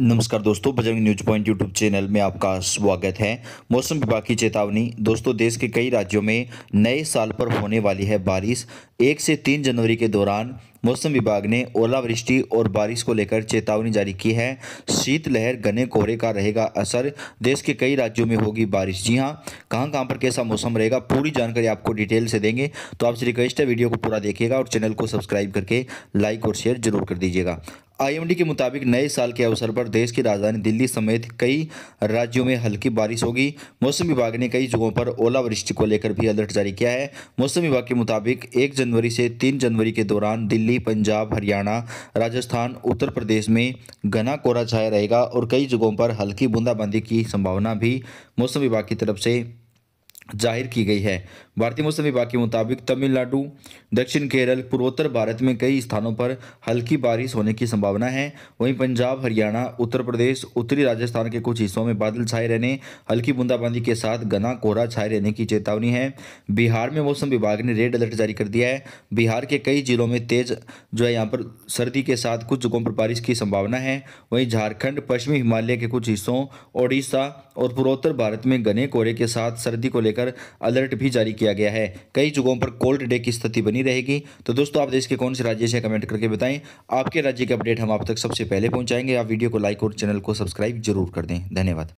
नमस्कार दोस्तों Bajrang news point YouTube channel में आपका स्वागत है मौसम विभाग की चेतावनी दोस्तों देश के कई राज्यों में नए साल पर होने वाली है बारिश एक से तीन जनवरी के दौरान मौसम विभाग ने ओलावृष्टि और बारिश को लेकर चेतावनी जारी की है शीतलहर घने कोहरे का रहेगा असर देश के कई राज्यों में होगी बारिश जी हाँ कहाँ कहाँ पर कैसा मौसम रहेगा पूरी जानकारी आपको डिटेल से देंगे तो आपसे रिक्वेस्ट है वीडियो को पूरा देखिएगा और चैनल को सब्सक्राइब करके लाइक और शेयर जरूर कर दीजिएगा आईएमडी के मुताबिक नए साल के अवसर पर देश की राजधानी दिल्ली समेत कई राज्यों में हल्की बारिश होगी मौसम विभाग ने कई जगहों पर ओलावृष्टि को लेकर भी अलर्ट जारी किया है मौसम विभाग के मुताबिक एक जनवरी से तीन जनवरी के दौरान दिल्ली पंजाब हरियाणा राजस्थान उत्तर प्रदेश में घना कोहरा छाया रहेगा और कई जगहों पर हल्की बूंदाबांदी की संभावना भी मौसम विभाग की तरफ से जाहिर की गई है भारतीय मौसम विभाग के मुताबिक तमिलनाडु दक्षिण केरल पूर्वोत्तर भारत में कई स्थानों पर हल्की बारिश होने की संभावना है वहीं पंजाब हरियाणा उत्तर प्रदेश उत्तरी राजस्थान के कुछ हिस्सों में बादल छाए रहने हल्की बूंदाबांदी के साथ घना कोहरा छाए रहने की चेतावनी है बिहार में मौसम विभाग ने रेड अलर्ट जारी कर दिया है बिहार के कई जिलों में तेज जो है यहाँ पर सर्दी के साथ कुछ जगहों पर बारिश की संभावना है वहीं झारखंड पश्चिमी हिमालय के कुछ हिस्सों ओडिशा और पूर्वोत्तर भारत में घने कोहरे के साथ सर्दी को लेकर लेकर अलर्ट भी जारी किया गया है कई जगहों पर कोल्ड डे की स्थिति बनी रहेगी तो दोस्तों आप देश के कौन से राज्य से कमेंट करके बताएं आपके राज्य के अपडेट हम आप तक सबसे पहले पहुंचाएंगे आप वीडियो को लाइक और चैनल को सब्सक्राइब जरूर कर दें धन्यवाद